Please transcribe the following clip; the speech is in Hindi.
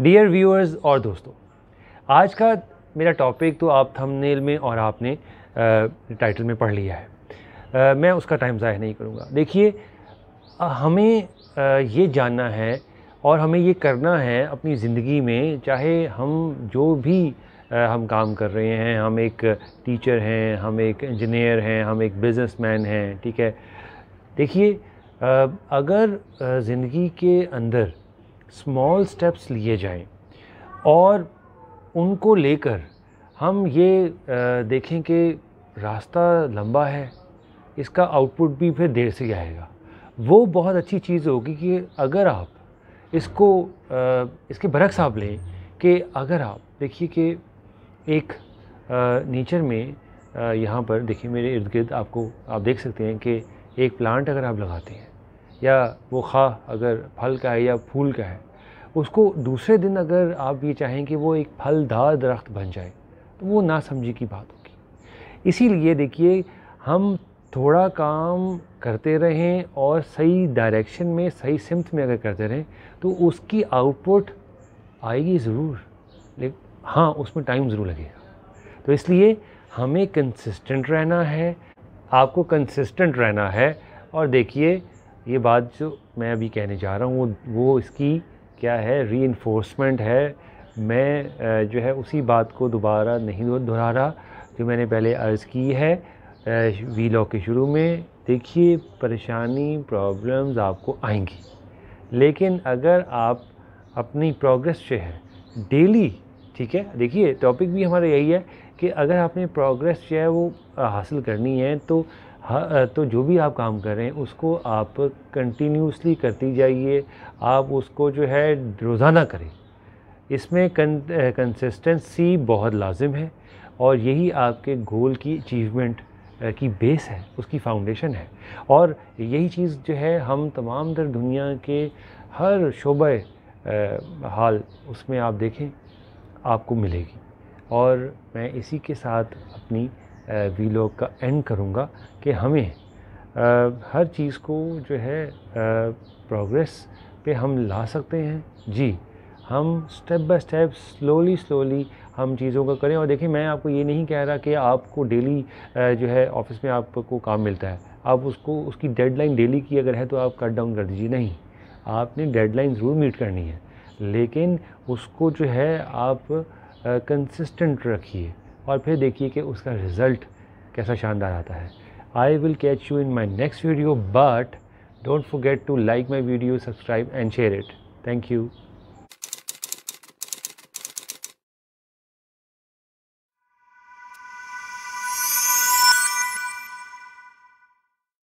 डियर व्यूअर्स और दोस्तों आज का मेरा टॉपिक तो आप थंबनेल में और आपने टाइटल में पढ़ लिया है आ, मैं उसका टाइम ज़ाया नहीं करूँगा देखिए हमें आ, ये जानना है और हमें ये करना है अपनी ज़िंदगी में चाहे हम जो भी आ, हम काम कर रहे हैं हम एक टीचर हैं हम एक इंजीनियर हैं हम एक बिजनेसमैन हैं ठीक है देखिए अगर ज़िंदगी के अंदर स्मॉल स्टेप्स लिए जाएं और उनको लेकर हम ये देखें कि रास्ता लंबा है इसका आउटपुट भी फिर देर से आएगा वो बहुत अच्छी चीज़ होगी कि अगर आप इसको इसके बरक्स आप लें कि अगर आप देखिए कि एक नेचर में यहाँ पर देखिए मेरे इर्द गिर्द आपको आप देख सकते हैं कि एक प्लांट अगर आप लगाते हैं या वो खा अगर फल का है या फूल का है उसको दूसरे दिन अगर आप ये चाहें कि वो एक फलदार दरख्त बन जाए तो वो ना समझी की बात होगी इसीलिए देखिए हम थोड़ा काम करते रहें और सही डायरेक्शन में सही सिमत में अगर करते रहें तो उसकी आउटपुट आएगी ज़रूर लेकिन हाँ उसमें टाइम ज़रूर लगेगा तो इसलिए हमें कंसिस्टेंट रहना है आपको कंसिस्टेंट रहना है और देखिए ये बात जो मैं अभी कहने जा रहा हूँ वो वो इसकी क्या है री है मैं जो है उसी बात को दोबारा नहीं दोहरा रहा जो मैंने पहले अर्ज़ की है वी लॉ के शुरू में देखिए परेशानी प्रॉब्लम्स आपको आएंगी लेकिन अगर आप अपनी प्रोग्रेस जो है डेली ठीक है देखिए टॉपिक भी हमारा यही है कि अगर आपने प्रोग्रेस जो है वो हासिल करनी है तो तो जो भी आप काम कर रहे हैं उसको आप कंटिन्यूसली करती जाइए आप उसको जो है रोज़ाना करें इसमें कंसिस्टेंसी बहुत लाजिम है और यही आपके गोल की अचीवमेंट की बेस है उसकी फाउंडेशन है और यही चीज़ जो है हम तमाम दर दुनिया के हर शोबे हाल उसमें आप देखें आपको मिलेगी और मैं इसी के साथ अपनी वीलॉग का एंड करूँगा कि हमें हर चीज़ को जो है प्रोग्रेस पे हम ला सकते हैं जी हम step by step slowly slowly हम चीज़ों का करें और देखिए मैं आपको ये नहीं कह रहा कि आपको डेली जो है ऑफिस में आपको काम मिलता है आप उसको उसकी डेडलाइन डेली की अगर है तो आप कट डाउन कर दीजिए नहीं आपने डेडलाइन ज़रूर मीट करनी है लेकिन उसको जो है आप कंसिस्टेंट रखिए और फिर देखिए कि उसका रिज़ल्ट कैसा शानदार आता है I will catch you in my next video but don't forget to like my video subscribe and share it thank you